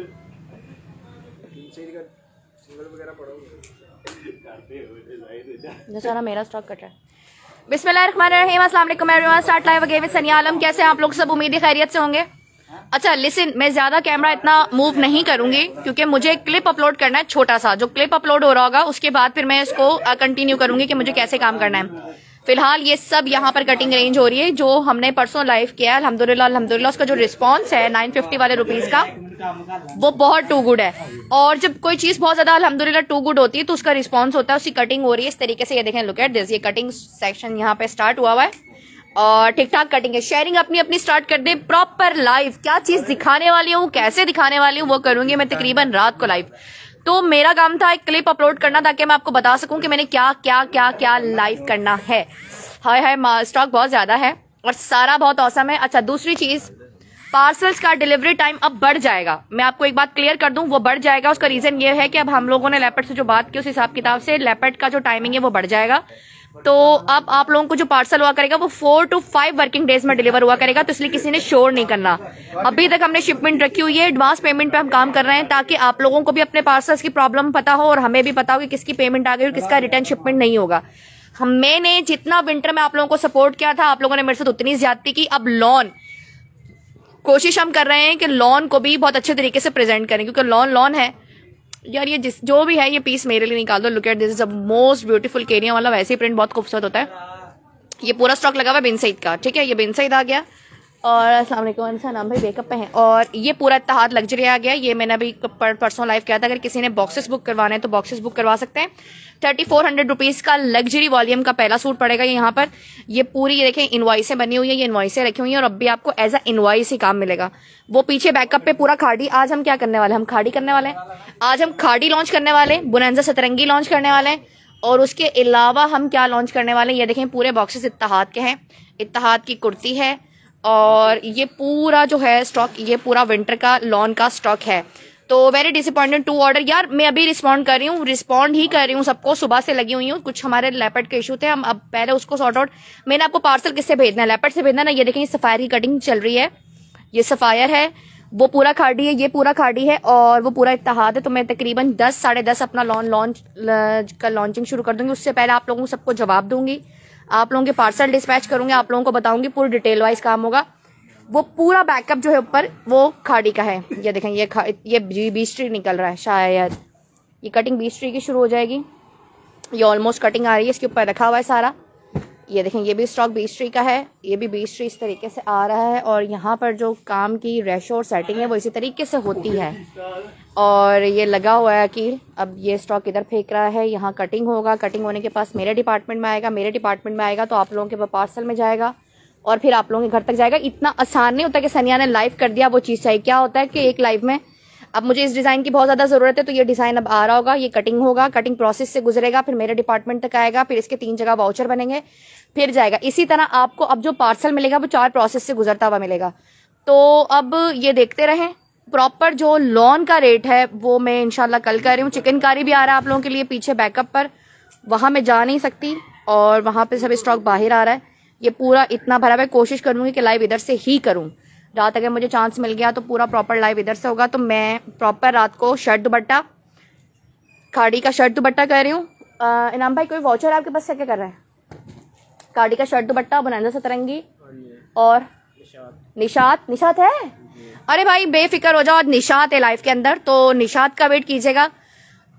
आप लोग सब उम्मीद खैरियत से होंगे अच्छा लिसन मैं ज्यादा कैमरा इतना मूव नहीं करूंगी क्योंकि मुझे क्लिप अपलोड करना है छोटा सा जो क्लिप अपलोड हो रहा होगा उसके बाद फिर मैं इसको कंटिन्यू uh, करूंगी कि मुझे कैसे काम करना है फिलहाल ये सब यहाँ पर कटिंग रेंज हो रही है जो हमने परसों लाइव किया है अलहमदुल्ला अलहमदुल्ला उसका जो रिस्पॉन्स है नाइन फिफ्टी वाले रुपीज का वो बहुत टू गुड है और जब कोई चीज बहुत ज्यादा अलहमदुल्ला टू गुड होती है तो उसका रिस्पॉन्स होता है उसकी कटिंग हो रही है इस तरीके से ये देखें लुक एट दिस ये कटिंग सेक्शन यहाँ पे स्टार्ट हुआ हुआ है और ठीक ठाक कटिंग है शेयरिंग अपनी अपनी स्टार्ट कर दे प्रॉपर लाइव क्या चीज दिखाने वाली हूँ कैसे दिखाने वाली हूँ वो करूंगी मैं तकरीबन रात को लाइव तो मेरा काम था एक क्लिप अपलोड करना ताकि मैं आपको बता सकूं कि मैंने क्या क्या क्या क्या लाइव करना है हाय हाय स्टॉक बहुत ज्यादा है और सारा बहुत औसम है अच्छा दूसरी चीज पार्सल्स का डिलीवरी टाइम अब बढ़ जाएगा मैं आपको एक बात क्लियर कर दूं वो बढ़ जाएगा उसका रीजन ये है कि अब हम लोगों ने लेपेट से जो बात की उस हिसाब किताब से लेपेट का जो टाइमिंग है वो बढ़ जाएगा तो अब आप लोगों को जो पार्सल हुआ करेगा वो four to five working days में डिलीवर हुआ करेगा तो इसलिए किसी ने शोर नहीं करना अभी तक हमने शिपमेंट रखी हुई है एडवांस पेमेंट पे हम काम कर रहे हैं ताकि आप लोगों को भी अपने पार्सल्स की प्रॉब्लम पता हो और हमें भी पता हो कि किसकी पेमेंट आ गई और किसका रिटर्न शिपमेंट नहीं होगा हम मैंने जितना विंटर में आप लोगों को सपोर्ट किया था आप लोगों ने मेरे साथ उतनी ज्यादा की अब लॉन कोशिश हम कर रहे हैं कि लॉन को भी बहुत अच्छे तरीके से प्रेजेंट करें क्योंकि लॉन लॉन है यार ये जिस जो भी है ये पीस मेरे लिए निकाल दो look at this is a most beautiful केरिया वाला वैसे ही प्रिंट बहुत खूबसूरत होता है ये पूरा स्टॉक लगा हुआ है बिन सईद का ठीक है ये बिन सईद आ गया और अस्सलाम वालेकुम नाम भाई बेकअप पे हैं और ये पूरा इतिहाद लग्जरी आ गया ये मैंने अभी पर, परसों लाइव किया था अगर किसी ने बॉक्सेस बुक करवाने हैं तो बॉक्सेस बुक करवा सकते हैं थर्टी फोर हंड्रेड रुपीज़ का लग्जरी वॉल्यूम का पहला सूट पड़ेगा यहाँ पर ये पूरी ये देखें इन्वाइसें बनी हुई है ये इन्वाइसें रखी हुई हैं और अब भी आपको एज अ इन्वाइस ही काम मिलेगा वो पीछे बैकअप पे पूरा खाड़ी आज हम क्या करने वाले हम खाड़ी करने वाले हैं आज हम खाड़ी लॉन्च करने वाले हैं बुनंजा सतरंगी लॉन्च करने वाले हैं और उसके अलावा हम क्या लॉन्च करने वाले हैं ये देखें पूरे बॉक्सेस इतिहाद के हैं इतिहाद की कुर्ती है और ये पूरा जो है स्टॉक ये पूरा विंटर का लॉन का स्टॉक है तो वेरी डिसअपॉइंटेड टू ऑर्डर यार मैं अभी रिस्पॉन्ड कर रही हूँ रिस्पॉन्ड ही कर रही हूँ सबको सुबह से लगी हुई हूँ कुछ हमारे लेपट के इशू थे हम अब पहले उसको सॉर्ट आउट मैंने आपको पार्सल किससे भेजना है लेपट से भेजना ना ये देखें सफायर की कटिंग चल रही है ये सफायर है वो पूरा खाड़ी है ये पूरा खाड़ी है और वो पूरा इतिहाद है तो मैं तकरीबन दस साढ़े दस अपना लॉन लॉन्च का लॉन्चिंग शुरू कर दूंगी उससे पहले आप लोगों को सबको जवाब दूंगी आप लोगों के पार्सल डिस्पैच करूंगी आप लोगों को बताऊंगी पूरी डिटेल वाइज काम होगा वो पूरा बैकअप जो है ऊपर वो खाड़ी का है ये देखें ये ये बीस ट्री निकल रहा है शायद ये कटिंग बीस ट्री की शुरू हो जाएगी ये ऑलमोस्ट कटिंग आ रही है इसके ऊपर रखा हुआ है सारा ये देखें ये भी स्टॉक बीस ट्री का है ये भी बीस ट्री इस तरीके से आ रहा है और यहाँ पर जो काम की रेशो और सेटिंग है वो इसी तरीके से होती है और ये लगा हुआ है कि अब ये स्टॉक इधर फेंक रहा है यहाँ कटिंग होगा कटिंग होने के पास मेरे डिपार्टमेंट में आएगा मेरे डिपार्टमेंट में आएगा तो आप लोगों के पार्सल में जाएगा और फिर आप लोगों के घर तक जाएगा इतना आसान नहीं होता कि सनिया ने लाइव कर दिया वो चीज़ चाहिए क्या होता है कि एक लाइव में अब मुझे इस डिज़ाइन की बहुत ज़्यादा ज़रूरत है तो ये डिज़ाइन अब आ रहा होगा ये कटिंग होगा कटिंग प्रोसेस से गुजरेगा फिर मेरे डिपार्टमेंट तक आएगा फिर इसके तीन जगह वाउचर बनेंगे फिर जाएगा इसी तरह आपको अब जो पार्सल मिलेगा वो चार प्रोसेस से गुजरता हुआ मिलेगा तो अब ये देखते रहें प्रॉपर जो लॉन का रेट है वो मैं इनशाला कल कर रही हूँ चिकनकारी भी आ रहा है आप लोगों के लिए पीछे बैकअप पर वहाँ मैं जा नहीं सकती और वहाँ पे सब स्टॉक बाहर आ रहा है ये पूरा इतना भरा मैं कोशिश करूँगी कि लाइव इधर से ही करूँ रात अगर मुझे चांस मिल गया तो पूरा प्रॉपर लाइव इधर से होगा तो मैं प्रॉपर रात को शर्ट दुपट्टा खाड़ी का शर्ट दुपट्टा कर रही हूँ इनाम भाई कोई वॉचर आपके पास क्या क्या कर रहा है खाडी का शर्ट दुपट्टा बनंदा सतरंगी और निशात निशात है अरे भाई बेफिक्र हो जाओ निशात है लाइफ के अंदर तो निशात का वेट कीजिएगा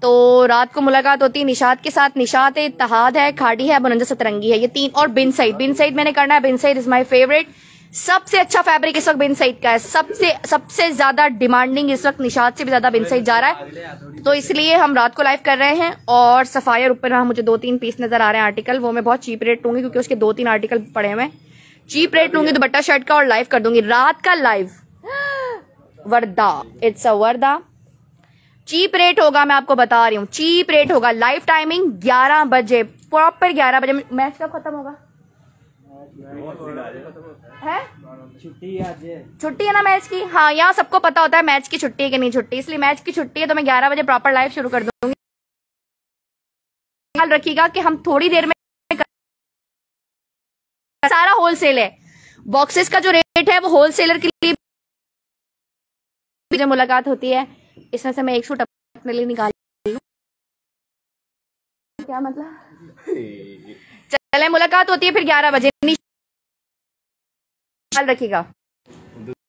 तो रात को मुलाकात होती है निशात के साथ निशात है इतिहाद है खाड़ी है बुनंदा सतरंगी है ये तीन और बिन सईद बिन सईद मैंने करना है Bin Saeed is my favourite सबसे अच्छा फैब्रिक इस वक्त बिनसाइड का है सबसे सबसे ज्यादा डिमांडिंग इस वक्त निषाद से भी ज्यादा बिनसाइड जा रहा है तो इसलिए हम रात को लाइव कर रहे हैं और सफाया ऊपर मुझे दो तीन पीस नजर आ रहे हैं आर्टिकल वो मैं बहुत चीप रेट लूंगी क्योंकि उसके दो तीन आर्टिकल पड़े हुए चीप रेट लूंगी दुपट्टा शर्ट का और लाइव कर दूंगी रात का लाइव वर्दा इट्स अ वर्दा चीप रेट होगा मैं आपको बता रही हूँ चीप रेट होगा लाइव टाइमिंग 11 बजे प्रॉपर 11 बजे मैच कब खत्म होगा है छुट्टी है छुट्टी है ना मैच की हाँ यहाँ सबको पता होता है मैच की छुट्टी है कि नहीं छुट्टी इसलिए मैच की छुट्टी है तो मैं ग्यारह बजे प्रॉपर लाइव शुरू कर दूंगी ख्याल रखिएगा कि हम थोड़ी देर में सारा होलसेल है बॉक्सेस का जो रेट है वो होलसेलर के लिए मुझे मुलाकात होती है इसमें से मैं एक सूट अपने लिए निकाल क्या मतलब चले मुलाकात होती है फिर ग्यारह बजे ख्याल रखिएगा